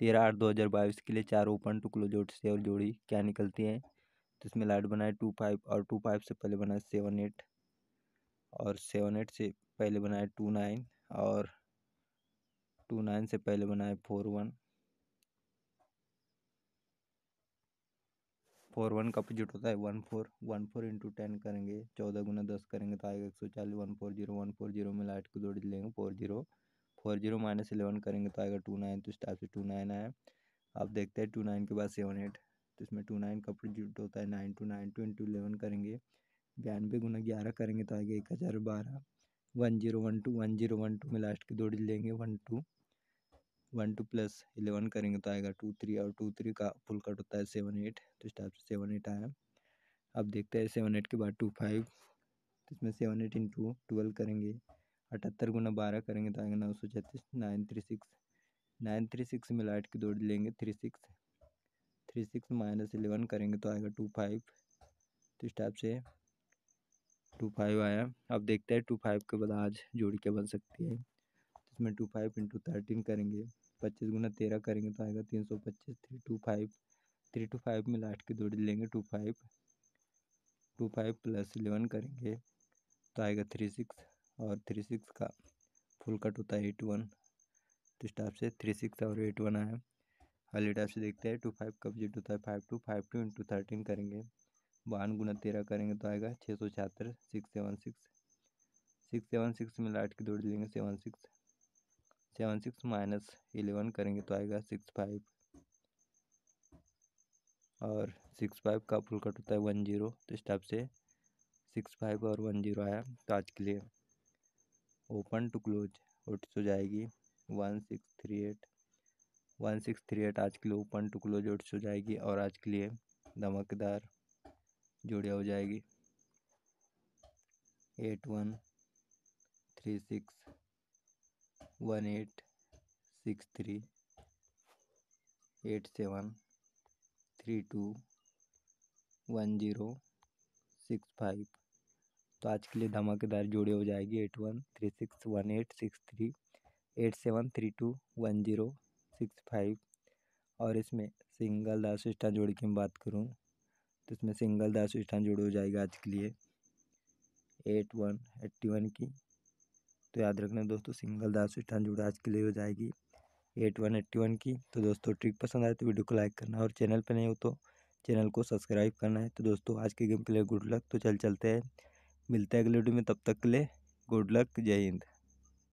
तेरह आठ दो हज़ार बाईस के लिए चार ओपन टू क्लोज आउट और जोड़ी क्या निकलती है तो इसमें लाइट बनाए टू फाइव और टू फाइव से पहले बनाए सेवन एट और सेवन एट से पहले बनाए टू नाइन और टू नाइन से पहले बनाए फोर वन फोर वन का अपोजिट होता है one four one four into ten करेंगे चौदह गुना दस करेंगे तो आएगा एक सौ चालीस one four zero one four zero में लाइट को जोड़ लेंगे four zero four zero minus eleven करेंगे तो आएगा टू नाइन तो इस टाइप से टू नाइन आया अब देखते हैं टू नाइन के बाद सेवन एट तो इसमें टू नाइन का प्रोड्यूट होता है nine two nine two into eleven करेंगे बयानवे गुना ग्यारह करेंगे तो आएगा एक हज़ार बारह one zero one two one zero one two में लास्ट की दो डिज लेंगे one two one two plus eleven करेंगे तो आएगा टू थ्री और टू थ्री का फुल कट होता है सेवन एट तो इस टाइप से सेवन एट आया अब देखते हैं सेवन एट के बाद टू फाइव तो इसमें सेवन एट इंटू ट्वेल्व करेंगे अठहत्तर गुना बारह करेंगे तो आएगा नौ सौ छत्तीस nine three six nine three six में लाइट की दौड़ लेंगे three six three six minus eleven करेंगे तो आएगा टू फाइव तो इस टाइप से टू फाइव आया अब देखते हैं टू फाइव के बाद आज जोड़ी क्या बन सकती है तो इसमें टू फाइव इंटू थर्टीन करेंगे पच्चीस गुना तेरह करेंगे तो आएगा तीन सौ पच्चीस three two five three two five में लास्ट की दौड़ लेंगे two five two five plus eleven करेंगे तो आएगा थ्री सिक्स और थ्री सिक्स का फुल कट होता है एट वन तो इस टाइप से थ्री सिक्स और एट वन आया अगले टाइप से देखते हैं टू फाइव कब जीट होता है five two five two into thirteen करेंगे बान गुना तेरह करेंगे तो आएगा छः सौ छिहत्तर six seven six six seven six में लाट की दौड़ लेंगे seven six seven six minus eleven करेंगे तो आएगा सिक्स फाइव और सिक्स फाइव का फुल कट होता है वन जीरो तो इस टाइप से सिक्स फाइव और वन जीरो आया तो आज के लिए ओपन टू क्लोज ओ हो तो जाएगी one six three eight one six three eight आज के लिए ओपन टू क्लोज ओ हो तो जाएगी और आज के लिए धमाकेदार जोड़िया हो जाएगी eight one three six one eight six three eight seven three two one zero six five तो आज के लिए धमाकेदार जोड़ी हो जाएगी eight one three six one eight six three eight seven three two one zero six five और इसमें सिंगल दस स्थान जोड़ी की बात करूँ तो इसमें सिंगल दास स्थान जोड़ी हो जाएगी आज के लिए एट वन एट्टी वन की तो याद रखना दोस्तों सिंगल दस स्थान जोड़ी आज के लिए हो जाएगी एट वन एट्टी वन की तो दोस्तों ट्रिक पसंद आए तो वीडियो को लाइक करना और चैनल पर नहीं हो तो चैनल को सब्सक्राइब करना है तो दोस्तों आज के गेम के लिए गुड लक तो चल चलते हैं मिलते हैं अगले वीडियो में तब तक के लिए गुड लक जय हिंद